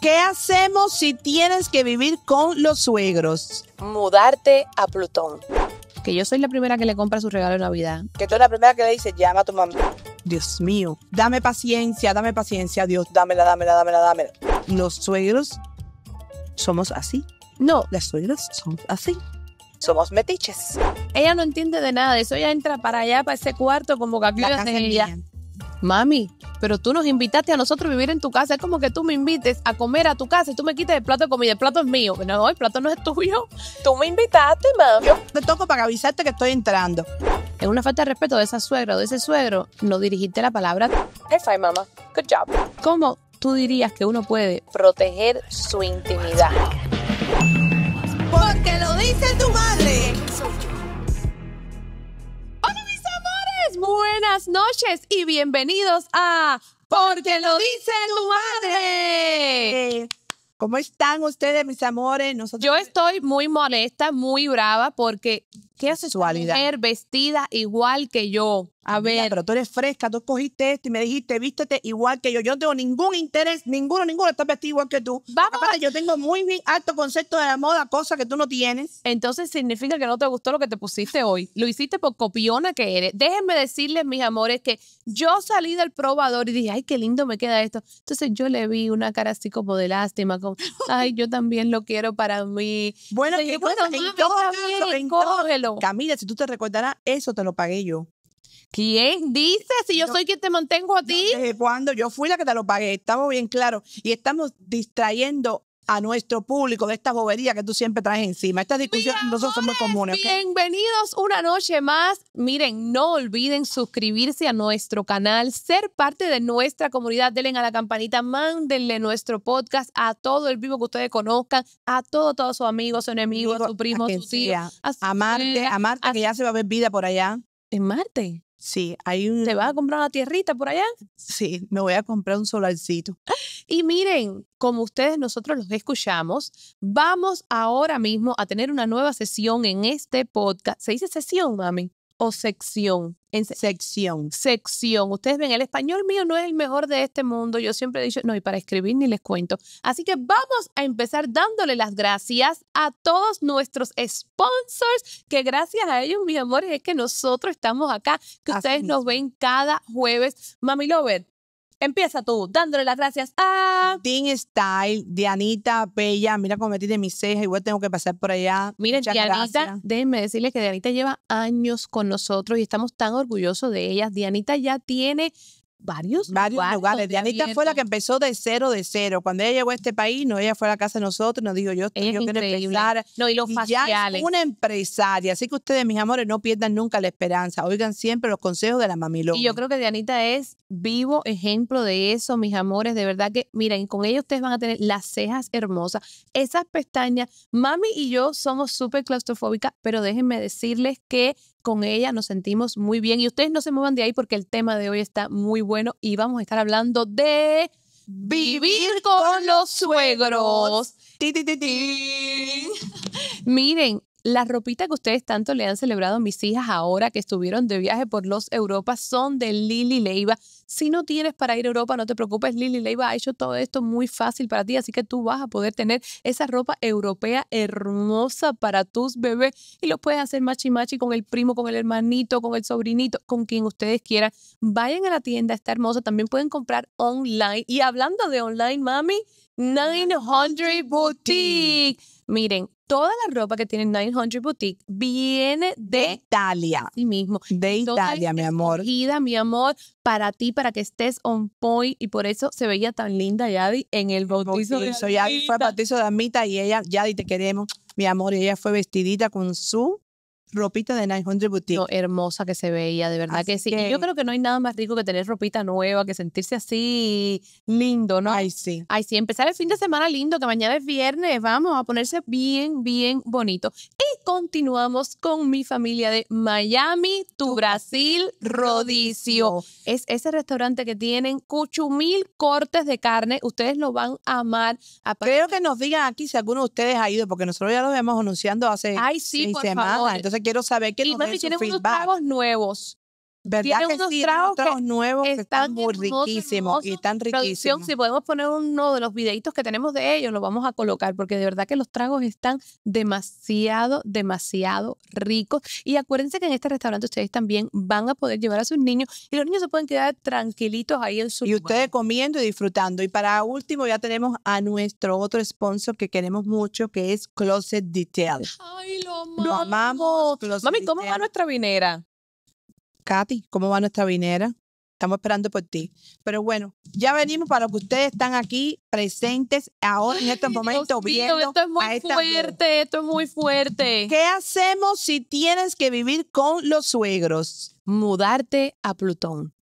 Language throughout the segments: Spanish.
¿Qué hacemos si tienes que vivir con los suegros? Mudarte a Plutón. Que yo soy la primera que le compra su regalo de Navidad. Que tú eres la primera que le dice, llama a tu mamá. Dios mío, dame paciencia, dame paciencia, Dios, dámela, dámela, dámela, dámela. Los suegros somos así. No, las suegras son así. Somos metiches. Ella no entiende de nada de eso. Ella entra para allá, para ese cuarto, como que aquí la Mami, pero tú nos invitaste a nosotros a vivir en tu casa. Es como que tú me invites a comer a tu casa y tú me quites el plato de comida. El plato es mío. No, el plato no es tuyo. Tú me invitaste, mami. Yo te toco para avisarte que estoy entrando. Es una falta de respeto de esa suegra o de ese suegro no dirigirte la palabra. esa fine, mamá. Good job. ¿Cómo tú dirías que uno puede proteger su intimidad? Porque lo dice tu madre. buenas noches y bienvenidos a Porque lo dice tu madre. ¿Cómo están ustedes, mis amores? Yo estoy muy molesta, muy brava porque ¿Qué hace mujer vestida igual que yo? A ver. Pero tú eres fresca, tú cogiste esto y me dijiste, vístete igual que yo. Yo no tengo ningún interés, ninguno, ninguno está vestido igual que tú. Vamos. Aparte, yo tengo muy alto concepto de la moda, cosa que tú no tienes. Entonces significa que no te gustó lo que te pusiste hoy. Lo hiciste por copiona que eres. Déjenme decirles, mis amores, que yo salí del probador y dije, ay, qué lindo me queda esto. Entonces yo le vi una cara así como de lástima, como, ay, yo también lo quiero para mí. Bueno, y bueno, todo Camila, si tú te recordarás, eso te lo pagué yo. ¿Quién dice? Si yo, soy quien te mantengo a ti. ¿Desde cuándo? Yo fui la que te lo pagué. Estamos bien claros. Y estamos distrayendo a nuestro público de esta boberías que tú siempre traes encima. Estas discusiones nosotros son muy comunes. Bienvenidos una noche más. Miren, no olviden suscribirse a nuestro canal, ser parte de nuestra comunidad. Denle a la campanita, mándenle nuestro podcast a todo el vivo que ustedes conozcan, a todos, sus amigos, sus enemigos, sus a su primo, a su a, Marte, a Marte, que ya se va a ver vida por allá. En Marte. Sí, hay un... ¿Te vas a comprar una tierrita por allá? Sí, me voy a comprar un solarcito. Y miren, como ustedes nosotros los escuchamos, vamos ahora mismo a tener una nueva sesión en este podcast. ¿Se dice sesión, mami? ¿O sección? en sección. Sección. Ustedes ven, el español mío no es el mejor de este mundo. Yo siempre he dicho, no, y para escribir ni les cuento. Así que vamos a empezar dándole las gracias a todos nuestros sponsors, que gracias a ellos, mis amores, es que nosotros estamos acá, que ustedes nos ven cada jueves. Mami Lover, Empieza tú, dándole las gracias a Teen Style, Dianita Bella. Mira cómo metí de mis cejas, igual tengo que pasar por allá. Miren, Muchas Dianita, gracias. déjenme decirles que Dianita lleva años con nosotros y estamos tan orgullosos de ella. Dianita ya tiene varios, lugares. Dianita fue la que empezó de cero, de cero. Cuando ella llegó a este país, no, ella fue a la casa de nosotros, nos dijo, yo, quiero empezar. No, y lo es una empresaria. Así que ustedes, mis amores, no pierdan nunca la esperanza. Oigan siempre los consejos de la mamilón Y yo creo que Dianita es vivo ejemplo de eso, mis amores. De verdad que, miren, con ella ustedes van a tener las cejas hermosas, esas pestañas. Mami y yo somos súper claustrofóbicas, pero déjenme decirles que con ella nos sentimos muy bien. Y ustedes no se muevan de ahí porque el tema de hoy está muy bueno bueno y vamos a estar hablando de vivir con los suegros. Miren, la ropita que ustedes tanto le han celebrado a mis hijas ahora que estuvieron de viaje por los Europa son de Lili Leiva. Si no tienes para ir a Europa, no te preocupes, Lili Leiva ha hecho todo esto muy fácil para ti, así que tú vas a poder tener esa ropa europea hermosa para tus bebés y lo puedes hacer machi machi con el primo, con el hermanito, con el sobrinito, con quien ustedes quieran. Vayan a la tienda, está hermosa, también pueden comprar online. Y hablando de online, mami, 900 Boutique. Miren, toda la ropa que tiene 900 Boutique viene de Italia. Sí mismo. De Italia, mi amor. mi amor, para ti, para que estés on point. Y por eso se veía tan linda Yadi en el bautizo, Yadi fue bautizo de Amita y ella, Yadi, te queremos. Mi amor, y ella fue vestidita con su ropita de 900 Boutique. hermosa que se veía, de verdad que sí. yo creo que no hay nada más rico que tener ropita nueva, que sentirse así lindo, ¿no? Ay, sí. Ay, sí, empezar el fin de semana lindo, que mañana es viernes, vamos a ponerse bien, bien bonito. Y continuamos con mi familia de Miami, tu, Brasil Rodicio. Es ese restaurante que tienen mil cortes de carne, ustedes lo van a amar. Creo que nos digan aquí si alguno de ustedes ha ido, porque nosotros ya lo habíamos anunciando hace Ay, sí, por Favor. Entonces quiero saber qué nos den nuevos. ¿Verdad que unos tragos, nuevos que están muy riquísimos y tan riquísimos. Si podemos poner uno de los videitos que tenemos de ellos, lo vamos a colocar porque de verdad que los tragos están demasiado, demasiado ricos. Y acuérdense que en este restaurante ustedes también van a poder llevar a sus niños y los niños se pueden quedar tranquilitos ahí en su Y ustedes comiendo y disfrutando. Y para último ya tenemos a nuestro otro sponsor que queremos mucho que es Closet Detail. Ay, lo amamos. Lo amamos. Mami, ¿cómo va nuestra vinera? Katy, ¿cómo va nuestra vinera? Estamos esperando por ti. Pero bueno, ya venimos para que ustedes están aquí presentes ahora en este momento viendo. esto es muy fuerte, esto es muy fuerte. ¿Qué hacemos si tienes que vivir con los suegros? Mudarte a Plutón.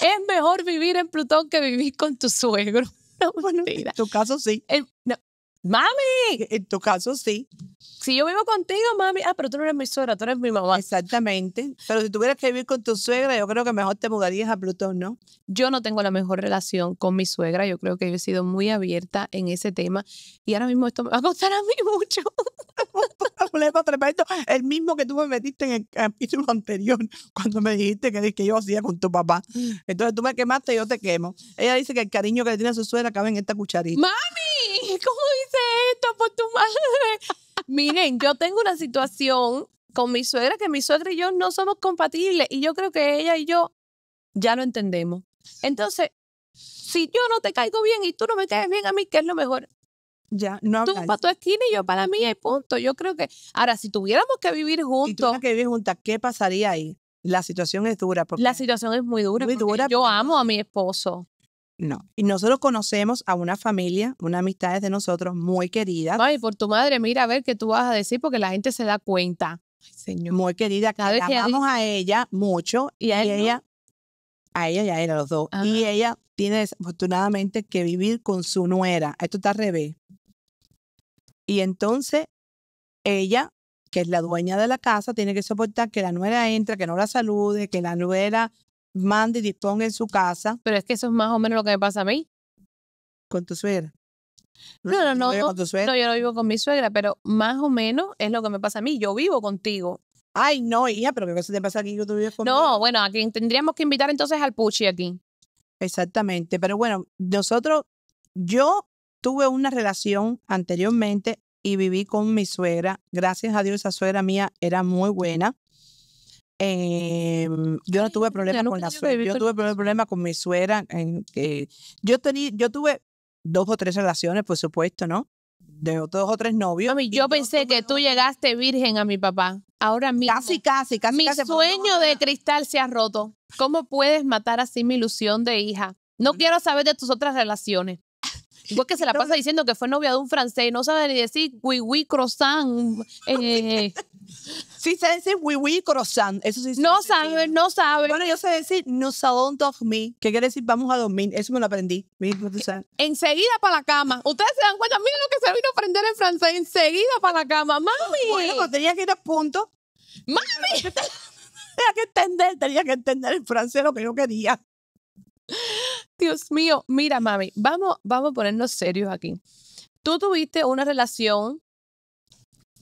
es mejor vivir en Plutón que vivir con tu suegro. en tu caso sí. Mami, en tu caso sí. Si yo vivo contigo, mami, ah, pero tú no eres mi suegra, tú eres mi mamá. Exactamente. Pero si tuvieras que vivir con tu suegra, yo creo que mejor te mudarías a Plutón, ¿no? Yo no tengo la mejor relación con mi suegra. Yo creo que yo he sido muy abierta en ese tema. Y ahora mismo esto me va a costar a mí mucho. El mismo que tú me metiste en el capítulo anterior, cuando me dijiste que, que yo hacía con tu papá. Mm. Entonces tú me quemaste y yo te quemo. Ella dice que el cariño que le tiene a su suegra cabe en esta cucharita. ¡Mami! por tu madre. Miren, yo tengo una situación con mi suegra que mi suegra y yo no somos compatibles y yo creo que ella y yo ya lo entendemos. Entonces, si yo no te caigo bien y tú no me caes bien a mí, ¿qué es lo mejor? Ya, no Tú para tu esquina y yo para mí, punto. Yo creo que, ahora, si tuviéramos que vivir juntos. Si que vivir juntas, ¿qué pasaría ahí? La situación es dura. la situación es muy dura. Muy dura. Yo amo a mi esposo. No. Y nosotros conocemos a una familia, una amistad de nosotros muy querida. Ay, por tu madre, mira a ver qué tú vas a decir porque la gente se da cuenta. Ay, señor. Muy querida, que amamos a ella mucho y a, ella, a ella y a los dos. Y ella tiene desafortunadamente que vivir con su nuera. Esto está al revés. Y entonces ella, que es la dueña de la casa, tiene que soportar que la nuera entra, que no la salude, que la nuera mande y disponga en su casa. Pero es que eso es más o menos lo que me pasa a mí. Con tu suegra. No, no, no. yo no vivo con mi suegra, pero más o menos es lo que me pasa a mí. Yo vivo contigo. Ay, no, hija, pero ¿qué cosa te pasa aquí que tú vives conmigo? No, bueno, aquí tendríamos que invitar entonces al Puchi aquí. Exactamente, pero bueno, nosotros, yo tuve una relación anteriormente y viví con mi suegra. Gracias a Dios, esa suegra mía era muy buena. Em, yo no tuve problemas con la suegra. Yo tuve problemas con mi suegra. En, yo, tenía yo tuve dos o tres relaciones, por supuesto, ¿no? De dos o tres novios. yo pensé que tú llegaste virgen a mi papá. Ahora mi Casi, casi, casi. Mi sueño de cristal se ha roto. ¿Cómo puedes matar así mi ilusión de hija? No quiero saber de tus otras relaciones. Igual que se la pasa diciendo que fue novia de un francés, no sabe ni decir oui, oui, croissant, eh, Sí, se decir oui, oui, croissant. Eso sí. No sabe, no sabe. Bueno, yo sé decir nous allons dormir, ¿Qué quiere decir vamos a dormir. Eso me lo aprendí. Enseguida para la cama. Ustedes se dan cuenta, miren lo que se vino a aprender en francés. Enseguida para la cama. Mami. Bueno, pues tenía que ir a punto. Mami. tenía que entender, tenía que entender en francés lo que yo quería. Dios mío, mira, mami, vamos, vamos a ponernos serios aquí. Tú tuviste una relación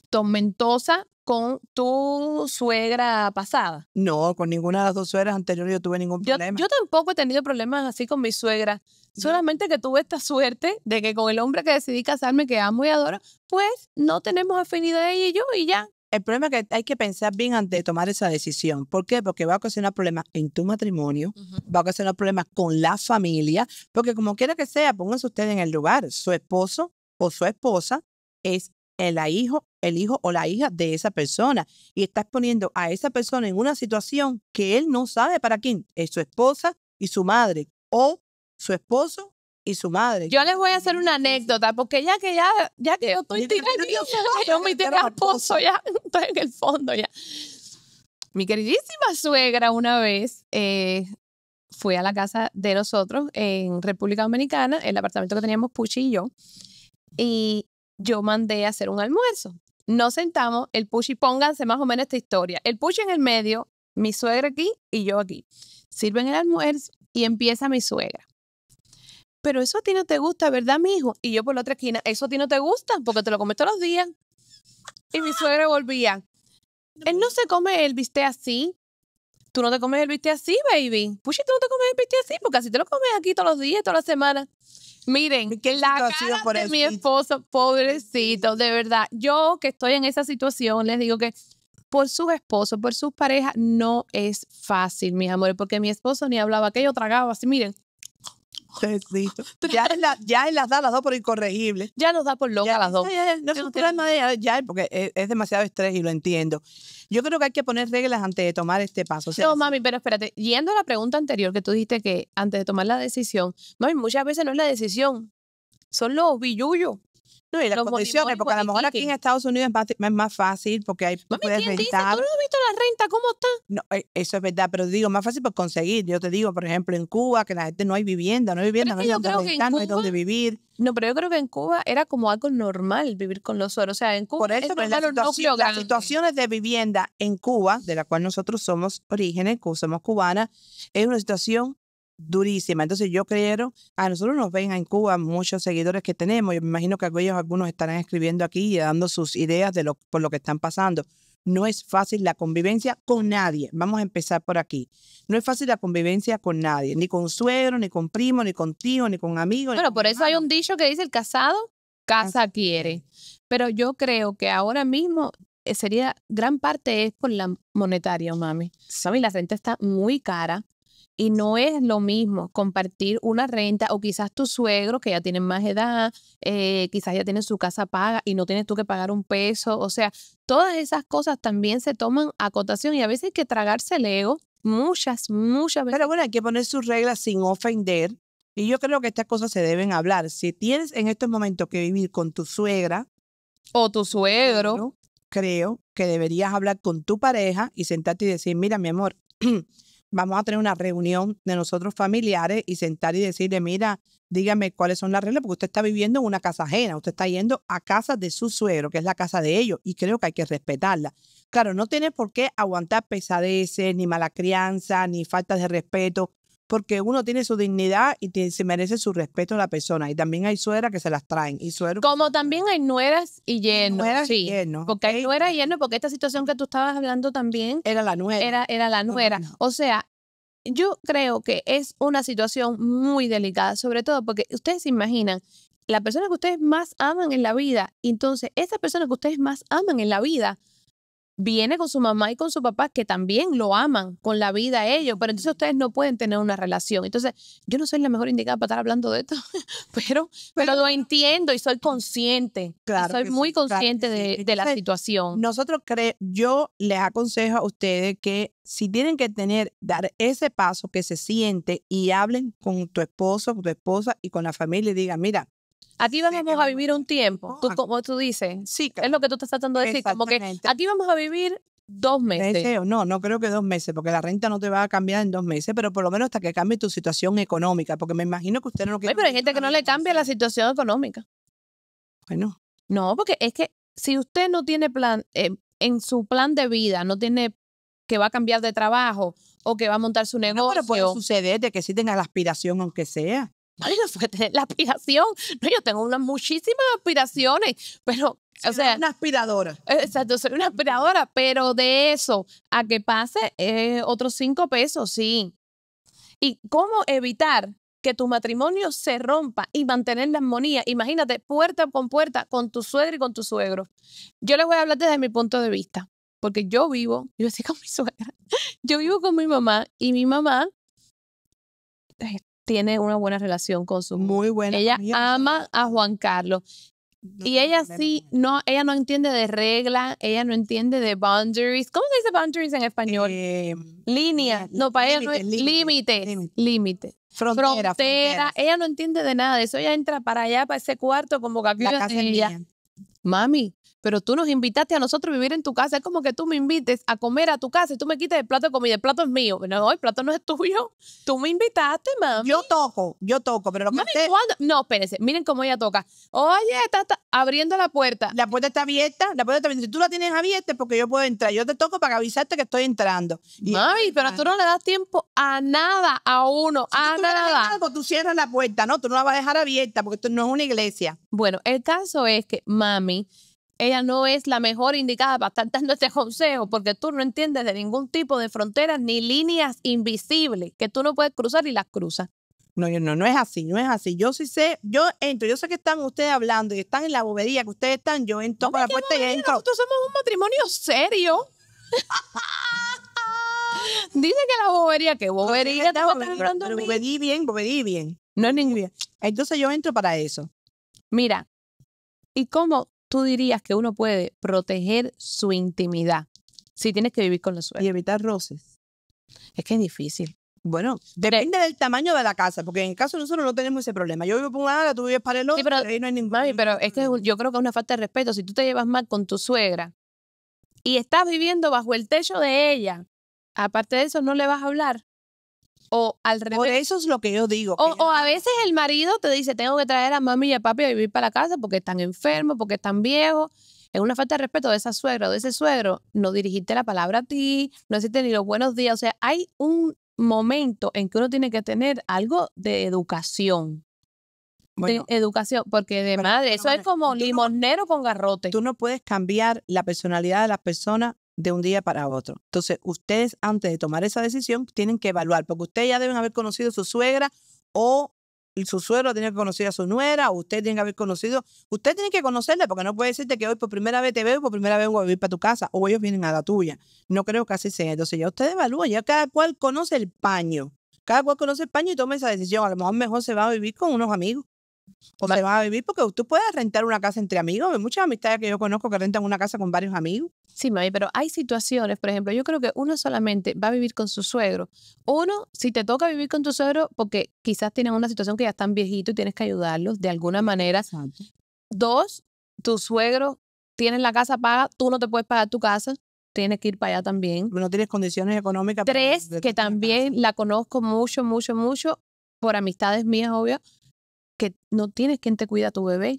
tormentosa con tu suegra pasada. No, con ninguna de las dos suegras anteriores yo tuve ningún problema. Yo, tampoco he tenido problemas así con mi suegra. Solamente que tuve esta suerte de que con el hombre que decidí casarme, que amo y adoro, pues no tenemos afinidad ella y yo y ya. El problema es que hay que pensar bien antes de tomar esa decisión. ¿Por qué? Porque va a ocasionar problemas en tu matrimonio, va a ocasionar problemas con la familia, porque como quiera que sea, pónganse ustedes en el lugar, su esposo o su esposa es el hijo el hijo o la hija de esa persona. Y estás poniendo a esa persona en una situación que él no sabe para quién. Es su esposa y su madre o su esposo y su madre. Yo les voy a hacer una anécdota porque ya que ya, ya que yo estoy tirando, yo mi esposo ya estoy en el fondo ya. Mi queridísima suegra una vez fui eh, fue a la casa de nosotros en República Dominicana, el apartamento que teníamos Puchi y yo, y yo mandé a hacer un almuerzo. Nos sentamos, el y pónganse más o menos esta historia. El push en el medio, mi suegra aquí y yo aquí. Sirven el almuerzo y empieza mi suegra. Pero eso a ti no te gusta, ¿verdad, mi hijo? Y yo por la otra esquina, eso a ti no te gusta porque te lo comes todos los días. Y mi suegra volvía. Él no se come él viste así, tú no te comes el bistec así, baby. Pushy, tú no te comes el bistec así, porque así te lo comes aquí todos los días, todas las semanas. Miren, qué la cara de mi esposo, pobrecito, de verdad. Yo que estoy en esa situación, les digo que por sus esposos, por sus parejas, no es fácil, mis amores, porque mi esposo ni hablaba que yo tragaba así, miren, Ya, él las da las dos por incorregibles Ya nos da por loca las dos. no es un porque e, es, demasiado estrés y lo entiendo. Yo creo que hay que poner reglas antes de tomar este paso. no, mami, pero espérate. Yendo a la pregunta anterior que tú dijiste que antes de tomar la decisión, mami, muchas veces no es la decisión, son los billullos. No, y las condiciones, porque a lo mejor aquí en Estados Unidos es más, fácil porque hay Mami, puedes ¿quién rentar. Dice, ¿Tú no has visto la renta? ¿Cómo está? No, eh, eso es verdad, pero digo, más fácil por conseguir. Yo te digo, por ejemplo, en Cuba, que la gente no hay vivienda, no hay vivienda, no hay donde rentar, no hay donde vivir. No, pero yo creo que en Cuba era como algo normal vivir con los suelos. O sea, en Cuba Por eso, es las situaciones de vivienda en Cuba, de la cual nosotros somos orígenes, somos cubanas, es una situación durísima. Entonces yo creo, a nosotros nos ven en Cuba muchos seguidores que tenemos, yo me imagino que ellos algunos estarán escribiendo aquí y dando sus ideas de lo, por lo que están pasando. No es fácil la convivencia con nadie. Vamos a empezar por aquí. No es fácil la convivencia con nadie, ni con suegro, ni con primo, ni con tío, ni con amigo. Bueno, por eso hay un dicho que dice el casado casa quiere. Pero yo creo que ahora mismo eh, sería gran parte es por la monetaria, mami. mí la gente está muy cara. Y no es lo mismo compartir una renta o quizás tu suegro, que ya tienen más edad, eh, quizás ya tiene su casa paga y no tienes tú que pagar un peso. O sea, todas esas cosas también se toman a cotación y a veces hay que tragarse el ego muchas, muchas veces. Pero bueno, hay que poner sus reglas sin ofender. Y yo creo que estas cosas se deben hablar. Si tienes en estos momentos que vivir con tu suegra o tu suegro, creo que deberías hablar con tu pareja y sentarte y decir, mira, mi amor, vamos a tener una reunión de nosotros familiares y sentar y decirle, mira, dígame cuáles son las reglas, porque usted está viviendo en una casa ajena, usted está yendo a casa de su suegro, que es la casa de ellos, y creo que hay que respetarla. Claro, no tiene por qué aguantar pesadeces, ni mala crianza, ni falta de respeto porque uno tiene su dignidad y se merece su respeto a la persona. Y también hay sueras que se las traen. Y suero, Como también hay nueras y llenos Nueras y Porque hay nueras y yernos, porque esta situación que tú estabas hablando también... Era la nuera. Era, era la nuera. O sea, yo creo que es una situación muy delicada, sobre todo porque ustedes se imaginan la persona que ustedes más aman en la vida, entonces esa persona que ustedes más aman en la vida viene con su mamá y con su papá, que también lo aman con la vida ellos, pero entonces ustedes no pueden tener una relación. Entonces, yo no soy la mejor indicada para estar hablando de esto, pero, pero lo entiendo y soy consciente. Claro. Soy muy consciente de, la situación. Nosotros creo, yo les aconsejo a ustedes que si tienen que tener, dar ese paso que se siente y hablen con tu esposo, tu esposa y con la familia y digan, mira, Aquí vamos a vivir un tiempo, tú, ah. como tú dices. Sí, Es lo que tú estás tratando de decir, como que aquí vamos a vivir dos meses. No, no creo que dos meses, porque la renta no te va a cambiar en dos meses, pero por lo menos hasta que cambie tu situación económica, porque me imagino que usted no lo quiere. pero hay gente que no le cambia la situación económica. Bueno. No, porque es que si usted no tiene plan, eh, en su plan de vida, no tiene que va a cambiar de trabajo o que va a montar su negocio. No, pero puede suceder de que sí tenga la aspiración, aunque sea. Vale, no la aspiración. No, yo tengo unas muchísimas aspiraciones, pero o sea, una aspiradora. Exacto, soy una aspiradora, pero de eso a que pase eh, otros cinco pesos, sí. ¿Y cómo evitar que tu matrimonio se rompa y mantener la armonía? Imagínate, puerta con puerta, con tu suegra y con tu suegro. Yo les voy a hablar desde mi punto de vista, porque yo vivo, yo estoy con mi suegra, yo vivo con mi mamá y mi mamá tiene una buena relación con su muy buena. Ella ama a Juan Carlos. y ella sí, no, ella no entiende de reglas, ella no entiende de boundaries. ¿Cómo se dice boundaries en español? Em, línea. No, para ella es límite. Límite. Frontera, frontera. Ella no entiende de nada eso. Ella entra para allá, para ese cuarto, como que La casa Mami, pero tú nos invitaste a nosotros a vivir en tu casa. Es como que tú me invites a comer a tu casa y tú me quites el plato de comida. El plato es mío. No, el plato no es tuyo. Tú me invitaste, mami. Yo toco, yo toco, pero lo que mami, No, espérense. Miren cómo ella toca. Oye, está, abriendo la puerta. La puerta está abierta. La puerta también Si tú la tienes abierta porque yo puedo entrar. Yo te toco para avisarte que estoy entrando. mami, pero tú no le das tiempo a nada a uno, a nada. Algo, tú cierras la puerta, ¿no? Tú no la vas a dejar abierta porque esto no es una iglesia. Bueno, el caso es que mami ella no es la mejor indicada para estar dando este consejo porque tú no entiendes de ningún tipo de fronteras ni líneas invisibles que tú no puedes cruzar y las cruzas. No, no, no es así, no es así. Yo sí sé, yo entro, yo sé que están ustedes hablando y están en la bobería que ustedes están, yo entro por la puerta y entro. Nosotros somos un matrimonio serio. Dice que la bobería, que bobería, estamos no, Pero bobería bien, bobería bien. No es bien Entonces yo entro para eso. Mira, ¿y cómo tú dirías que uno puede proteger su intimidad si tienes que vivir con los suegra? Y evitar roces. Es que es difícil. Bueno, depende del tamaño de la casa, porque en el caso de nosotros no tenemos ese problema. Yo vivo por una tú vives para el otro, pero, ahí no hay ningún pero es que yo creo que es una falta de respeto. Si tú te llevas mal con tu suegra y estás viviendo bajo el techo de ella, aparte de eso no le vas a hablar. O al revés. Por eso es lo que yo digo. O, a veces el marido te dice, tengo que traer a mami y a papi a vivir para la casa porque están enfermos, porque están viejos. Es una falta de respeto de esa suegra o de ese suegro no dirigiste la palabra a ti, no hiciste ni los buenos días. O sea, hay un momento en que uno tiene que tener algo de educación. de educación, porque de madre, eso es como limonero con garrote. Tú no puedes cambiar la personalidad de las personas de un día para otro. Entonces, ustedes antes de tomar esa decisión tienen que evaluar, porque ustedes ya deben haber conocido a su suegra o su suegro tiene que conocer a su nuera, o usted tiene que haber conocido, Ustedes tienen que conocerle, porque no puede decirte que hoy por primera vez te veo por primera vez voy a vivir para tu casa, o ellos vienen a la tuya. No creo que así sea. Entonces ya usted evalúa, ya cada cual conoce el paño, cada cual conoce el paño y toma esa decisión. A lo mejor mejor se va a vivir con unos amigos o se vas a vivir porque tú puedes rentar una casa entre amigos. Hay muchas amistades que yo conozco que rentan una casa con varios amigos. Sí, mami, pero hay situaciones, por ejemplo, yo creo que uno solamente va a vivir con su suegro. Uno, si te toca vivir con tu suegro, porque quizás tienen una situación que ya están viejitos y tienes que ayudarlos de alguna manera. Dos, tu suegro tiene la casa paga, tú no te puedes pagar tu casa tienes que ir para allá también. No tienes condiciones económicas. Tres, que también la conozco mucho, mucho, mucho, por amistades mías, obvio, que no tienes quien te cuida a tu bebé.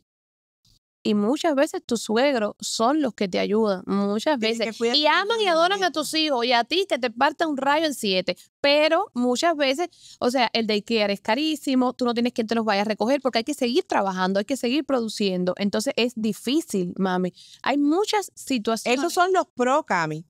Y muchas veces tus suegros son los que te ayudan, muchas veces. Y aman y adoran a tus hijos y a ti que te parta un rayo en siete. Pero muchas veces, o sea, el daycare es carísimo, tú no tienes quien te los vaya a recoger porque hay que seguir trabajando, hay que seguir produciendo. Entonces es difícil, mami. Hay muchas situaciones. Esos son los pro, Cami,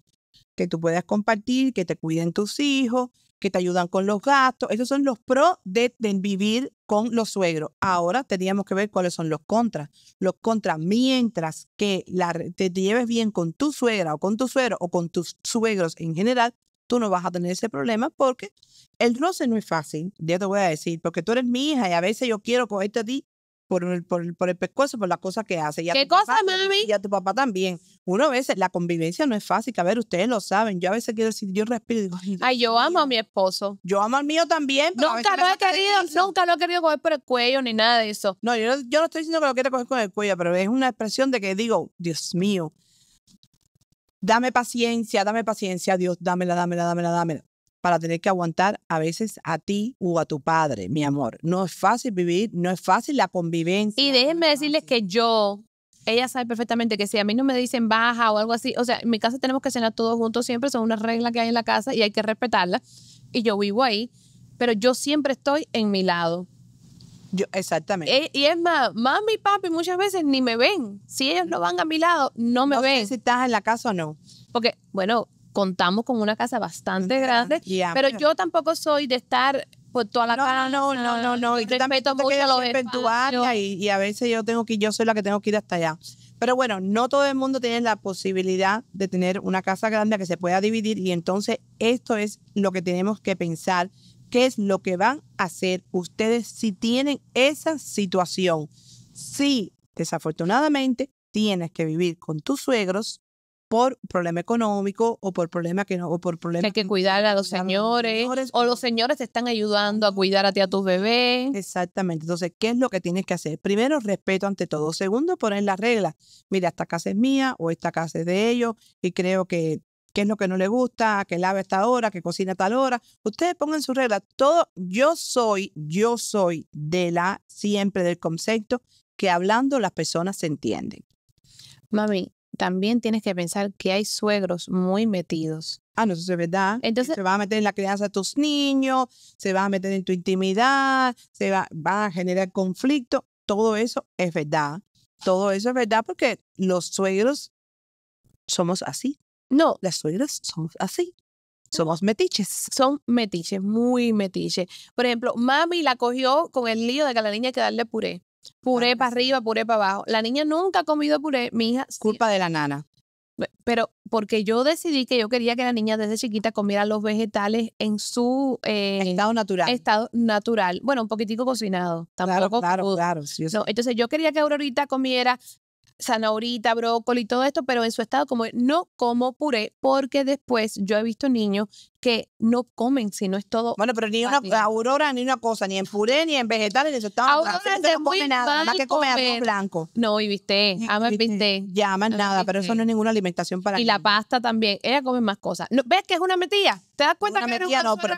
que tú puedas compartir, que te cuiden tus hijos, que te ayudan con los gastos. Esos son los pros de, vivir con los suegros. Ahora teníamos que ver cuáles son los contras. Los contras, mientras que la, te, lleves bien con tu suegra o con tu suegro o con tus suegros en general, tú no vas a tener ese problema porque el roce no es fácil, ya te voy a decir, porque tú eres mi hija y a veces yo quiero cogerte a ti por el, por el, por pescuezo, por las cosas que hace. ¿Qué cosa, mami? Y a tu papá también. Uno a veces, la convivencia no es fácil, a ver, ustedes lo saben. Yo a veces quiero decir, yo respiro y digo, ay, yo amo a mi esposo. Yo amo al mío también. nunca lo he querido, nunca he querido coger por el cuello ni nada de eso. No, yo no, estoy diciendo que lo quiera coger con el cuello, pero es una expresión de que digo, Dios mío, dame paciencia, dame paciencia, Dios, dámela, dámela, dámela, dámela para tener que aguantar a veces a ti o a tu padre, mi amor. No es fácil vivir, no es fácil la convivencia. Y déjenme decirles que yo, ella sabe perfectamente que si a mí no me dicen baja o algo así, o sea, en mi casa tenemos que cenar todos juntos siempre, son una regla que hay en la casa y hay que respetarla Y yo vivo ahí, pero yo siempre estoy en mi lado. Yo, exactamente. E, y, es más, mami y papi muchas veces ni me ven. Si ellos no van a mi lado, no me no ven. Sé si estás en la casa o no. Porque, bueno, contamos con una casa bastante grande, pero yo tampoco soy de estar por toda la casa. No, no, no, no, respeto y, a veces yo tengo que yo soy la que tengo que ir hasta allá. Pero bueno, no todo el mundo tiene la posibilidad de tener una casa grande que se pueda dividir y entonces esto es lo que tenemos que pensar, qué es lo que van a hacer ustedes si tienen esa situación. Si desafortunadamente tienes que vivir con tus suegros, por problema económico o por problema que no, o por problema... Hay que cuidar a los señores, o los señores te están ayudando a cuidar a ti a tus bebés. Exactamente. Entonces, ¿qué es lo que tienes que hacer? Primero, respeto ante todo. Segundo, poner las reglas. Mira, esta casa es mía o esta casa es de ellos y creo que qué es lo que no le gusta, que lave a esta hora, que cocina a tal hora. Ustedes pongan sus reglas. Todo, yo soy, yo soy de la, siempre del concepto que hablando las personas se entienden. Mami, también tienes que pensar que hay suegros muy metidos. Ah, no, eso es verdad. Entonces, se va a meter en la crianza de tus niños, se va a meter en tu intimidad, se va, a generar conflicto. Todo eso es verdad. Todo eso es verdad porque los suegros somos así. No. Las suegras somos así. Somos metiches. Son metiches, muy metiches. Por ejemplo, mami la cogió con el lío de que la niña hay que darle puré. Puré para arriba, puré para abajo. La niña nunca ha comido puré, mi hija. Culpa de la nana. Pero porque yo decidí que yo quería que la niña desde chiquita comiera los vegetales en su eh, estado natural. Estado natural. Bueno, un poquitico cocinado. Tampoco claro, claro, claro. entonces yo quería que Aurorita comiera zanahorita, brócoli, todo esto, pero en su estado como no como puré, porque después yo he visto niños que no comen si no es todo. Bueno, pero ni una aurora, ni una cosa, ni en puré, ni en vegetales, ni en Aurora no come nada, más que come arroz blanco. No, y viste, eh, ama viste. Ya, más nada, pero eso no es ninguna alimentación para Y la pasta también, ella come más cosas. ¿No? ¿Ves que es una metida? ¿Te das cuenta que una no, pero,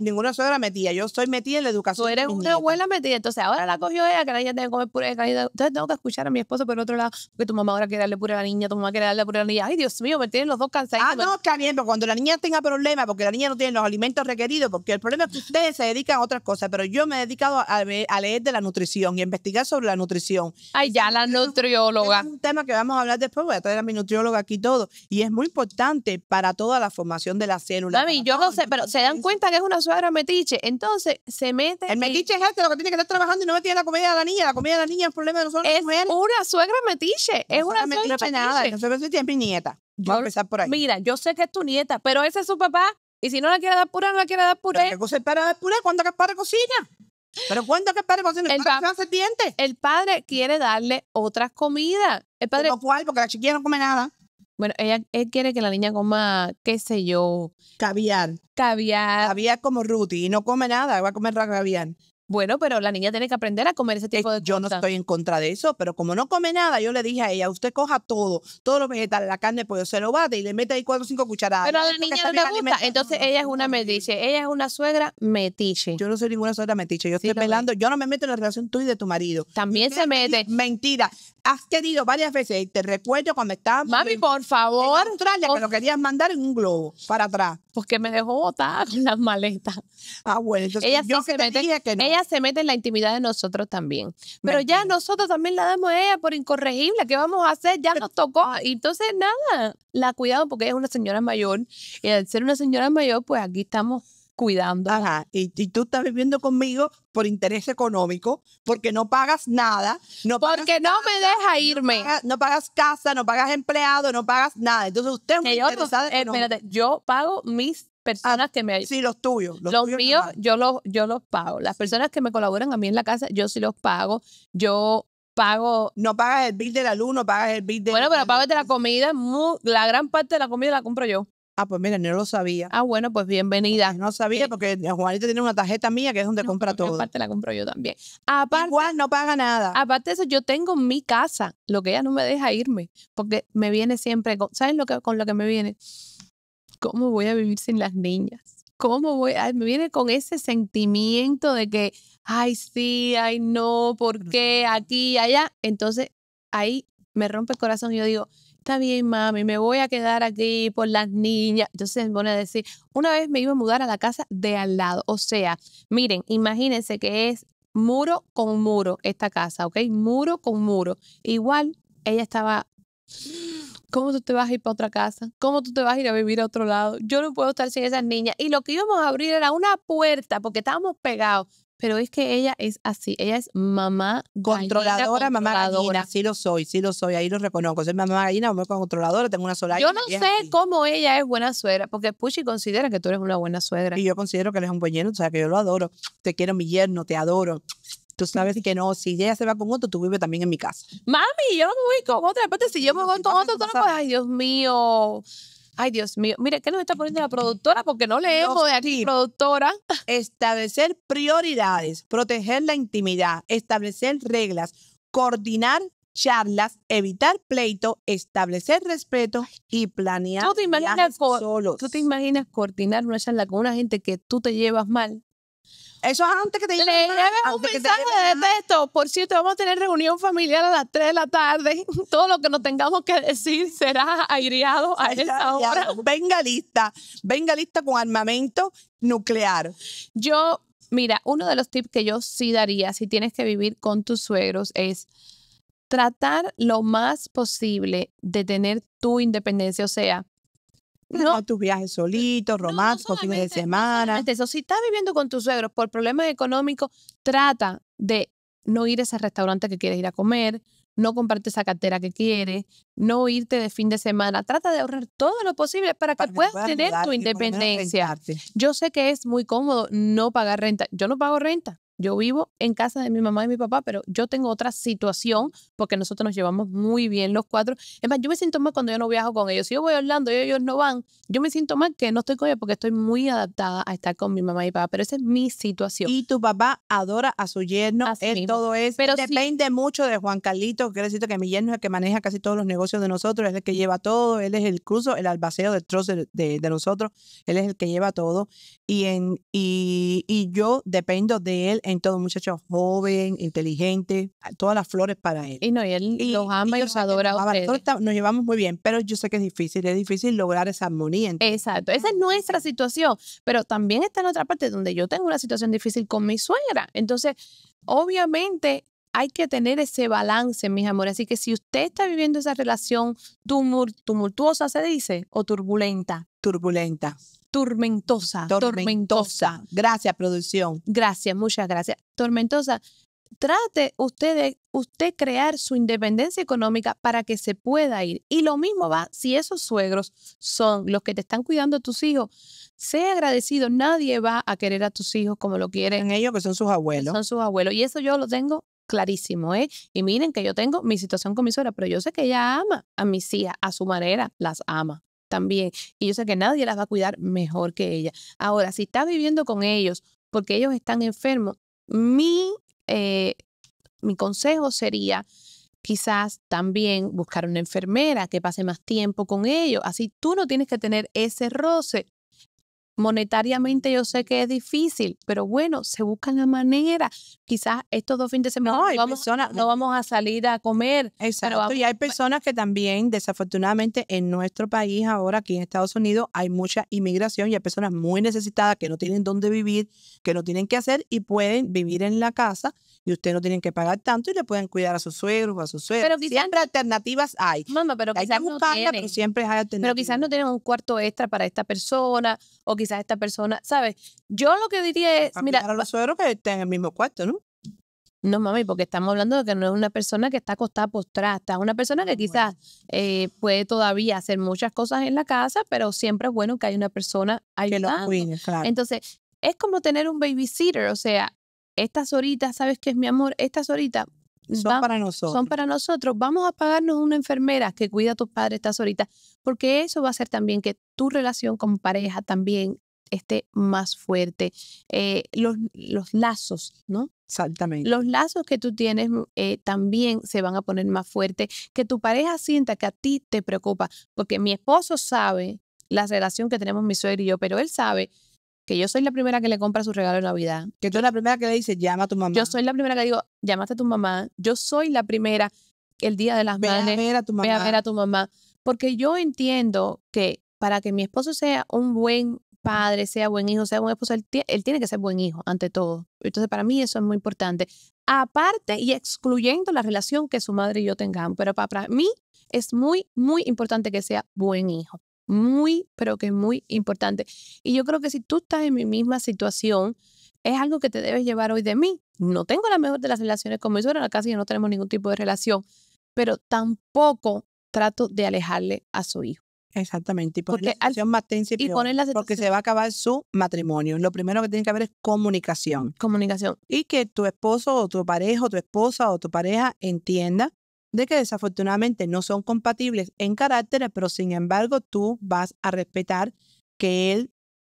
Ninguna suegra metía, yo soy metida en la educación. Tú eres una abuela metida, entonces ahora la cogió ella, que la niña tiene que comer puré, entonces tengo que escuchar a mi esposo por otro lado, que tu mamá ahora quiere darle puré a la niña, tu mamá quiere darle puré a la niña. Ay, Dios mío, me tienen los dos cansados. Ah, no, está pero cuando la niña tenga problemas, porque la niña no tiene los alimentos requeridos, porque el problema es que ustedes se dedican a otras cosas, pero yo me he dedicado a, leer de la nutrición y investigar sobre la nutrición. Ay, ya, la nutrióloga. Es un tema que vamos a hablar después, voy a traer a mi nutrióloga aquí todo, y es muy importante para toda la formación de la célula. Mami, yo no sé, pero se dan cuenta que es una suegra metiche, entonces se mete... El metiche es este, lo que tiene que estar trabajando y no me tiene la comida de la niña, la comida de la niña es un problema de nosotros. Es mujeres. una suegra metiche, es una, suegra metiche. No nada, no nieta a empezar por ahí. Mira, yo sé que es tu nieta, pero ese es su papá. Y si no la quiere dar pura, no la quiere dar puré. ¿Qué cosa es para dar puré? ¿Cuándo que para cocina? ¿Pero cuándo que para cocina? ¿El, padre El padre quiere darle otras comidas. El padre... cual, porque la chiquilla no come nada. Bueno, ella, él quiere que la niña coma, qué sé yo. Caviar. Caviar. Caviar como Ruti y no come nada, va a comer caviar. Bueno, pero la niña tiene que aprender a comer ese eh, tipo de cosas. Yo no estoy en contra de eso, pero como no come nada, yo le dije a ella, usted coja todo, todos los vegetales, la carne, pollo, se lo bate y le mete ahí cuatro o cinco cucharadas. Pero a la niña no le gusta. Entonces ella es una metiche, ella es una suegra metiche. Yo no soy ninguna suegra metiche, yo estoy pelando, yo no me meto en la relación tuya y de tu marido. También se mete. Mentira. Has querido varias veces, y te recuerdo cuando estábamos... Mami, por favor. En Australia, que lo querías mandar en un globo, para atrás porque me dejó botada con las maletas. Ah, bueno, ella yo que se mete, Ella se mete en la intimidad de nosotros también. Pero ya nosotros también la damos a ella por incorregible. ¿Qué vamos a hacer? Ya nos tocó. Entonces, nada, la cuidamos porque ella es una señora mayor. Y al ser una señora mayor, pues aquí estamos cuidando. Ajá, y, tú estás viviendo conmigo por interés económico, porque no pagas nada. No porque no me deja irme. No pagas, casa, no pagas empleado, no pagas nada. Entonces usted es un yo, pues, eh, espérate, yo pago mis personas que me ayudan. Ah, sí, los tuyos. Los, míos, yo los, yo los pago. Las personas que me colaboran a mí en la casa, yo sí los pago. Yo pago. No pagas el bill de la luz, no pagas el bill de. Bueno, pero pagas de la comida. la gran parte de la comida la compro yo. Ah, pues mira, no lo sabía. Ah, bueno, pues bienvenida. No sabía eh, porque Juanita tiene una tarjeta mía que es donde compra todo. Aparte la compro yo también. Aparte, Igual no paga nada. Aparte de eso, yo tengo mi casa, lo que ella no me deja irme, porque me viene siempre, con, ¿sabes lo que, con lo que me viene? ¿Cómo voy a vivir sin las niñas? ¿Cómo voy? me viene con ese sentimiento de que, ay, sí, ay, no, ¿por qué? Aquí, allá. Entonces, ahí me rompe el corazón y yo digo, está bien, mami, me voy a quedar aquí por las niñas. Entonces pone a decir, una vez me iba a mudar a la casa de al lado. O sea, miren, imagínense que es muro con muro esta casa, ¿ok? Muro con muro. Igual ella estaba... ¿Cómo tú te vas a ir para otra casa? ¿Cómo tú te vas a ir a vivir a otro lado? Yo no puedo estar sin esas niñas. Y lo que íbamos a abrir era una puerta porque estábamos pegados pero es que ella es así, ella es mamá controladora, mamá gallina, sí lo soy, sí lo soy, ahí lo reconozco, soy mamá gallina, mamá controladora, tengo una sola. Yo no sé cómo ella es buena suegra, porque Puchi considera que tú eres una buena suegra. Y yo considero que eres un buen yerno, o sea, que yo lo adoro, te quiero mi yerno, te adoro. Tú sabes que no, si ella se va con otro, tú vives también en mi casa. Mami, yo no me voy con otra, aparte si yo me voy con otro, tú no puedes, ay Dios mío Ay, Dios mío. Mire, ¿qué nos está poniendo la productora? Porque no leemos de aquí, productora. Establecer prioridades, proteger la intimidad, establecer reglas, coordinar charlas, evitar pleito, establecer respeto y planear ¿Tú solos. ¿Tú te imaginas coordinar una charla con una gente que tú te llevas mal? Eso es antes que te nada. Le un mensaje de texto. Por cierto, vamos a tener reunión familiar a las 3 de la tarde. Todo lo que nos tengamos que decir será aireado a esta hora. Venga lista, venga lista con armamento nuclear. Yo, mira, uno de los tips que yo sí daría si tienes que vivir con tus suegros es tratar lo más posible de tener tu independencia, o sea, no. tus viajes solitos, románticos, fines de semana. Eso, si estás viviendo con tus suegros por problemas económicos, trata de no ir a ese restaurante que quieres ir a comer, no comparte esa cartera que quieres, no irte de fin de semana. Trata de ahorrar todo lo posible para que puedas tener tu independencia. Yo sé que es muy cómodo no pagar renta. Yo no pago renta. Yo vivo en casa de mi mamá y mi papá, pero yo tengo otra situación porque nosotros nos llevamos muy bien los cuatro. Es más, yo me siento mal cuando yo no viajo con ellos. Si yo voy a Orlando y ellos no van, yo me siento mal que no estoy con ellos porque estoy muy adaptada a estar con mi mamá y papá, pero esa es mi situación. Y tu papá adora a su yerno, Así todo eso Pero depende mucho de Juan Carlito, quiero decirte que mi yerno es el que maneja casi todos los negocios de nosotros, es el que lleva todo, él es el cruzo, el albaceo del trozo de, de, de nosotros, él es el que lleva todo y, en, y, y, yo dependo de él en todo, muchacho joven, inteligente, todas las flores para él. Y no, y él los ama y, los adora. A nos llevamos muy bien, pero yo sé que es difícil, es difícil lograr esa armonía. Exacto, esa es nuestra situación, pero también está en otra parte donde yo tengo una situación difícil con mi suegra. Entonces, obviamente hay que tener ese balance, mis amores. Así que si usted está viviendo esa relación tumultuosa, se dice, o turbulenta. Turbulenta. Tormentosa, tormentosa. Gracias, producción. Gracias, muchas gracias. Tormentosa, trate usted de usted crear su independencia económica para que se pueda ir. Y lo mismo va si esos suegros son los que te están cuidando a tus hijos. Sé agradecido, nadie va a querer a tus hijos como lo quieren. En ellos que son sus abuelos. Son sus abuelos. Y eso yo lo tengo clarísimo, ¿eh? Y miren que yo tengo mi situación con mi suegra, pero yo sé que ella ama a mis hijas, a su manera, las ama también. Y yo sé que nadie las va a cuidar mejor que ella. Ahora, si estás viviendo con ellos porque ellos están enfermos, mi, eh, mi consejo sería quizás también buscar una enfermera que pase más tiempo con ellos. Así tú no tienes que tener ese roce Monetariamente yo sé que es difícil, pero bueno, se buscan la manera. Quizás estos dos fines de semana no, eh, vamos, a salir a comer. Exacto, y hay personas que también, desafortunadamente, en nuestro país ahora, aquí en Estados Unidos, hay mucha inmigración y hay personas muy necesitadas que no tienen dónde vivir, que no tienen qué hacer y pueden vivir en la casa y ustedes no tienen que pagar tanto y le pueden cuidar a sus suegros o a sus suegros. Pero siempre alternativas hay. Mamá, pero hay que buscarla, pero siempre hay alternativas. Pero quizás no tienen un cuarto extra para esta persona o quizás quizás esta persona, ¿sabes? Yo lo que diría es, mira... A los suegros que estén en el mismo cuarto, ¿no? No, mami, porque estamos hablando de que no es una persona que está acostada postrada, es una persona que quizás eh, puede todavía hacer muchas cosas en la casa, pero siempre es bueno que haya una persona ayudando. Que lo claro. Entonces, es como tener un babysitter, o sea, estas horitas, ¿sabes qué es mi amor? Estas horitas son para nosotros. Son para nosotros. Vamos a pagarnos una enfermera que cuida a tus padres estas ahorita, porque eso va a hacer también que tu relación con pareja también esté más fuerte. Eh, los, los, lazos, ¿no? Exactamente. Los lazos que tú tienes mm, eh, también se van a poner más fuertes. Que tu pareja sienta que a ti te preocupa, porque mi esposo sabe la relación que tenemos mi suegro y yo, pero él sabe que yo soy la primera que le compra su regalo de Navidad. Que tú eres la primera que le dice, llama a tu mamá. Yo soy la primera que digo, llamaste a tu mamá. Yo soy la primera el día de las ve madres. A a tu mamá. Ve a tu mamá. Porque yo entiendo que para que mi esposo sea un buen padre, sea buen hijo, sea buen esposo, él, tiene que ser buen hijo ante todo. Entonces, para mí eso es muy importante. Aparte y excluyendo la relación que su madre y yo tengamos, pero para mí es muy, muy importante que sea buen hijo muy, pero que es muy importante. Y yo creo que si tú estás en mi misma situación, es algo que te debes llevar hoy de mí. No tengo la mejor de las relaciones con mi la casi ya no tenemos ningún tipo de relación, pero tampoco trato de alejarle a su hijo. Exactamente, porque porque se va a acabar su matrimonio. Lo primero que tiene que haber es comunicación. Comunicación. Y que tu esposo o tu pareja o tu esposa o tu pareja entienda de que desafortunadamente no son compatibles en carácter, pero sin embargo tú vas a respetar que él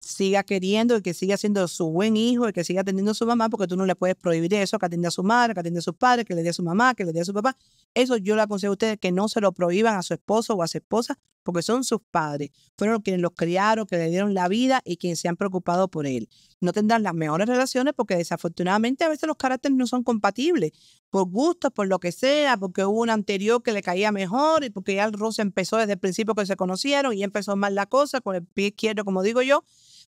siga queriendo, y que siga siendo su buen hijo, y que siga atendiendo a su mamá, porque tú no le puedes prohibir eso, que atienda a su madre, que atiende a su padre que le dé a su mamá, que le dé a su papá. Eso yo le aconsejo a ustedes que no se lo prohíban a su esposo o a su esposa, porque son sus padres. Fueron quienes los criaron, que le dieron la vida y quienes se han preocupado por él. No tendrán las mejores relaciones porque desafortunadamente a veces los caracteres no son compatibles, por gustos, por lo que sea, porque hubo un anterior que le caía mejor y porque ya el roce empezó desde el principio que se conocieron y empezó mal la cosa, con el pie izquierdo, como digo yo.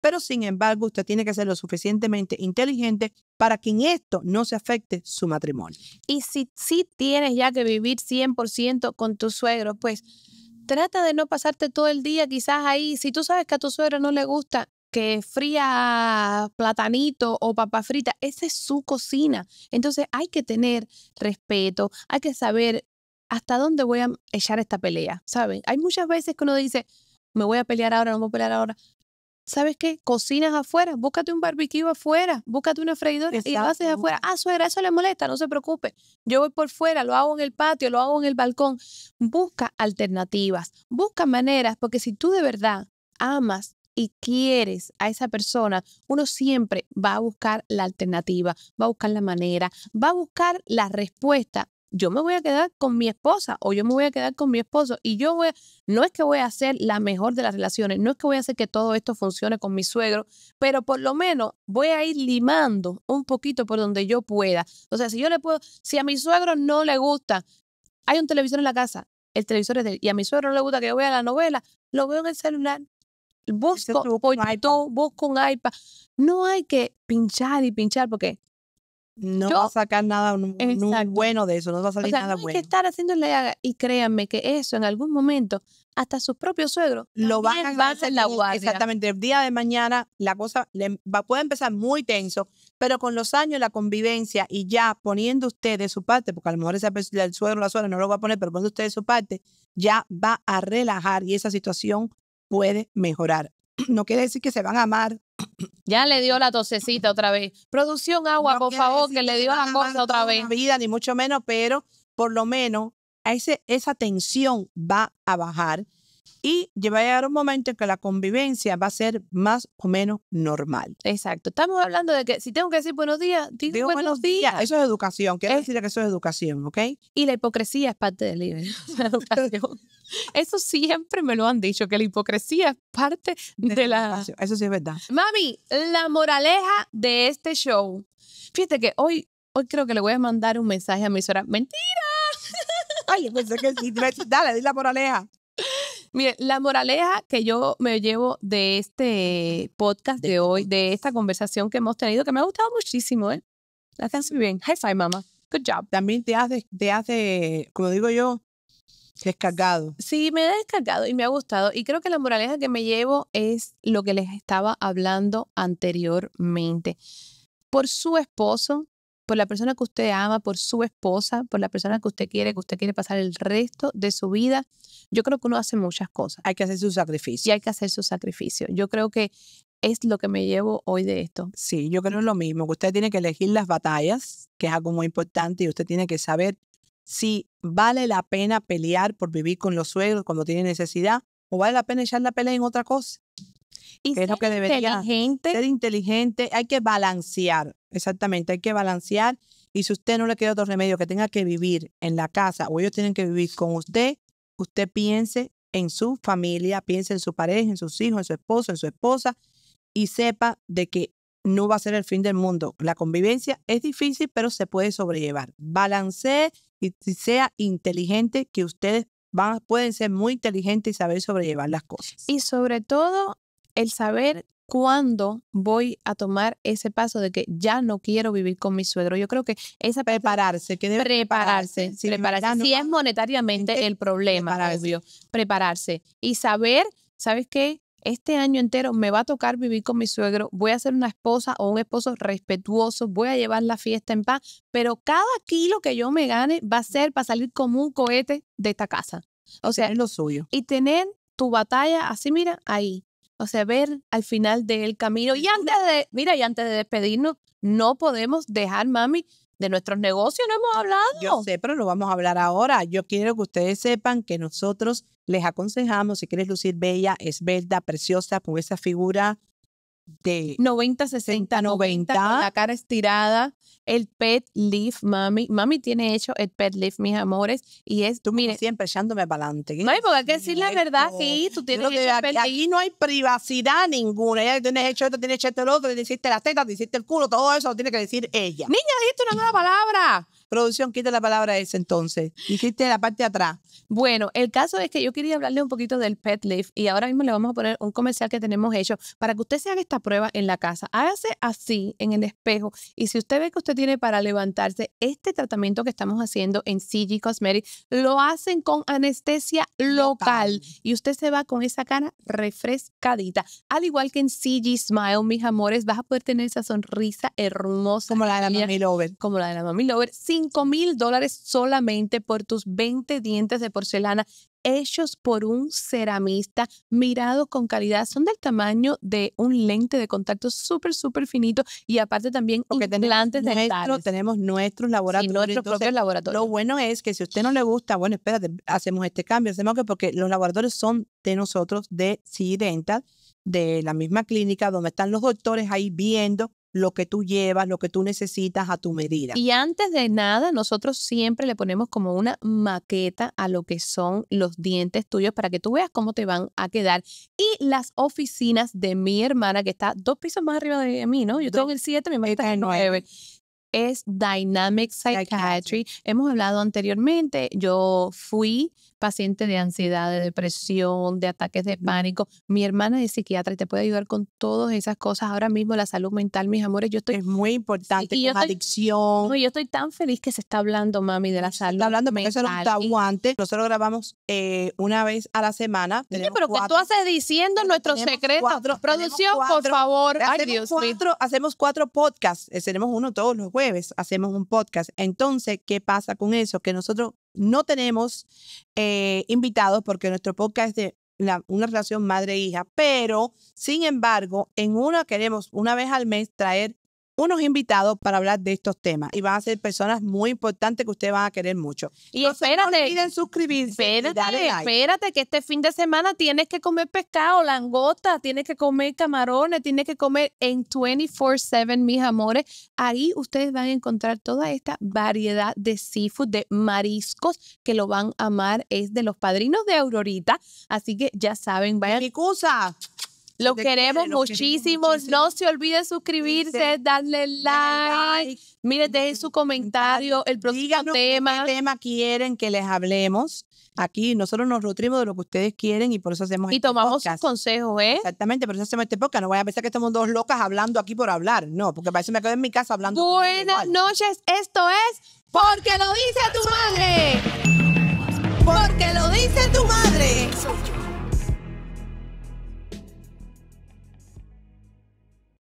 Pero sin embargo, usted tiene que ser lo suficientemente inteligente para que en esto no se afecte su matrimonio. Y si, si tienes ya que vivir 100% con tu suegro, pues trata de no pasarte todo el día quizás ahí. Si tú sabes que a tu suegro no le gusta que fría platanito o papa frita, esa es su cocina. Entonces hay que tener respeto, hay que saber hasta dónde voy a echar esta pelea, ¿saben? Hay muchas veces que uno dice, me voy a pelear ahora, no voy a pelear ahora. ¿sabes qué? Cocinas afuera, búscate un barbecue afuera, búscate una freidora y lo haces afuera. Ah, suegra, eso le molesta, no se preocupe. Yo voy por fuera, lo hago en el patio, lo hago en el balcón. Busca alternativas, busca maneras, porque si tú de verdad amas y quieres a esa persona, uno siempre va a buscar la alternativa, va a buscar la manera, va a buscar la respuesta yo me voy a quedar con mi esposa o yo me voy a quedar con mi esposo y yo voy, no es que voy a hacer la mejor de las relaciones, no es que voy a hacer que todo esto funcione con mi suegro, pero por lo menos voy a ir limando un poquito por donde yo pueda. O sea, si yo le puedo, si a mi suegro no le gusta, hay un televisor en la casa, el televisor es de él, y a mi suegro no le gusta que yo vea la novela, lo veo en el celular. Busco, busco un iPad. No hay que pinchar y pinchar porque no va a sacar nada bueno de eso, no va a salir nada bueno hay que estar haciéndole y créanme que eso en algún momento hasta sus propio suegro lo va a ser la guardia. Exactamente, el día de mañana la cosa le va, puede empezar muy tenso, pero con los años, la convivencia y ya poniendo usted de su parte, porque a lo mejor esa el suegro la suegra no lo va a poner, pero poniendo usted de su parte, ya va a relajar y esa situación puede mejorar. No quiere decir que se van a amar ya le dio la tosecita otra vez. Producción agua, por favor, que le dio la cosa otra vez. Vida, ni mucho menos, pero por lo menos ese, esa tensión va a bajar y va a un momento en que la convivencia va a ser más o menos normal. Exacto. Estamos hablando de que si tengo que decir buenos días, digo, buenos, días. Eso es educación. Quiero eh. decir que eso es educación, ¿ok? Y la hipocresía es parte del libro. educación. eso siempre me lo han dicho, que la hipocresía es parte de, la... Eso sí es verdad. Mami, la moraleja de este show. Fíjate que hoy, hoy creo que le voy a mandar un mensaje a mi suegra. ¡Mentira! Ay, pensé que sí. Dale, di la moraleja. Mire, la moraleja que yo me llevo de este podcast de este hoy, de esta conversación que hemos tenido, que me ha gustado muchísimo, ¿eh? La estás muy bien. High five, mamá. Good job. También te hace, te como digo yo, Descargado. Sí, me ha descargado y me ha gustado. Y creo que la moraleja que me llevo es lo que les estaba hablando anteriormente. Por su esposo, por la persona que usted ama, por su esposa, por la persona que usted quiere, que usted quiere pasar el resto de su vida. Yo creo que uno hace muchas cosas. Hay que hacer su sacrificio. Y hay que hacer su sacrificio. Yo creo que es lo que me llevo hoy de esto. Sí, yo creo lo mismo, que usted tiene que elegir las batallas, que es algo muy importante, y usted tiene que saber si vale la pena pelear por vivir con los suegros cuando tiene necesidad, o vale la pena echar la pelea en otra cosa es lo que debería ser inteligente. Hay que balancear, exactamente, hay que balancear. Y si usted no le queda otro remedio que tenga que vivir en la casa o ellos tienen que vivir con usted, usted piense en su familia, piense en su pareja, en sus hijos, en su esposo, en su esposa y sepa de que no va a ser el fin del mundo. La convivencia es difícil, pero se puede sobrellevar. Balancee y sea inteligente, que ustedes van, pueden ser muy inteligentes y saber sobrellevar las cosas. Y sobre todo, el saber cuándo voy a tomar ese paso de que ya no quiero vivir con mi suegro. Yo creo que esa prepararse, que debe prepararse, Si, es monetariamente el problema, obvio, prepararse y saber, ¿sabes qué? Este año entero me va a tocar vivir con mi suegro, voy a ser una esposa o un esposo respetuoso, voy a llevar la fiesta en paz, pero cada kilo que yo me gane va a ser para salir como un cohete de esta casa. O sea, es lo suyo. Y tener tu batalla así, mira, ahí, o sea, ver al final del camino. Y antes de, mira, y antes de despedirnos, no podemos dejar, mami, de nuestros negocios, no hemos hablado. Yo sé, pero lo vamos a hablar ahora. Yo quiero que ustedes sepan que nosotros les aconsejamos, si quieres lucir bella, esbelta, preciosa, con esa figura de 90, 60, 90, la cara estirada, el pet leaf, mami. Mami tiene hecho el pet leaf, mis amores, y es, tú mire, siempre echándome para adelante. No, porque hay que decir la verdad, sí, tú tienes que aquí, no hay privacidad ninguna. Ella tienes hecho esto, tienes hecho esto, el otro, te hiciste la tetas, te hiciste el culo, todo eso lo tiene que decir ella. Niña, dijiste una nueva palabra. Producción, quita la palabra ese entonces. Dijiste la parte de atrás. Bueno, el caso es que yo quería hablarle un poquito del Pet Lift y ahora mismo le vamos a poner un comercial que tenemos hecho para que usted se haga esta prueba en la casa. Hágase así en el espejo y si usted ve que usted tiene para levantarse, este tratamiento que estamos haciendo en CG Cosmetics lo hacen con anestesia local, y usted se va con esa cara refrescadita. Al igual que en CG Smile, mis amores, vas a poder tener esa sonrisa hermosa. Como la de la Mami Lover. Como la de la Mami Lover, sí. 5 mil dólares solamente por tus 20 dientes de porcelana hechos por un ceramista, mirado con calidad. Son del tamaño de un lente de contacto súper, súper finito y aparte también tenemos Tenemos nuestros laboratorios. laboratorios. Lo bueno es que si a usted no le gusta, bueno, espérate, hacemos este cambio, hacemos que porque los laboratorios son de nosotros, de C-Dental, de la misma clínica, donde están los doctores ahí viendo lo que tú llevas, lo que tú necesitas a tu medida. Y antes de nada, nosotros siempre le ponemos como una maqueta a lo que son los dientes tuyos para que tú veas cómo te van a quedar. Y las oficinas de mi hermana, que está dos pisos más arriba de mí, ¿no? Yo tengo el 7, mi hermana está en el 9 es Dynamic Psychiatry. Hemos hablado anteriormente, yo fui paciente de ansiedad, de depresión, de ataques de pánico. Mi hermana es psiquiatra y te puede ayudar con todas esas cosas. Ahora mismo la salud mental, mis amores, yo estoy... Es muy importante, con adicción. yo estoy tan feliz que se está hablando, mami, de la salud está hablando, mental. Eso está Nosotros grabamos eh, una vez a la semana. pero tú haces diciendo nuestros secretos? Producción, por favor. Ay, Dios hacemos cuatro podcasts. Eh, tenemos uno todos los jueves. Hacemos un podcast. Entonces, ¿qué pasa con eso? Que nosotros no tenemos eh, invitados porque nuestro podcast es de una relación madre-hija, pero sin embargo, en una queremos una vez al mes traer unos invitados para hablar de estos temas y van a ser personas muy importantes que ustedes van a querer mucho. Y espérate, no olviden suscribirse. Espérate, espérate, que este fin de semana tienes que comer pescado, langosta, tienes que comer camarones, tienes que comer en 24/7, mis amores. Ahí ustedes van a encontrar toda esta variedad de seafood, de mariscos que lo van a amar. Es de los padrinos de Aurorita, así que ya saben, vayan. ¡Micusa! Lo queremos muchísimo. no se olvide suscribirse, darle like. miren, dejen su comentario. El próximo tema. Qué tema quieren que les hablemos? Aquí nosotros nos nutrimos de lo que ustedes quieren y por eso hacemos. Y este tomamos sus consejos, ¿eh? Exactamente, por eso hacemos este podcast. No voy a pensar que estamos dos locas hablando aquí por hablar. No, porque para eso me quedo en mi casa hablando. Buenas noches. Esto es Porque lo dice tu madre. Porque lo dice tu madre.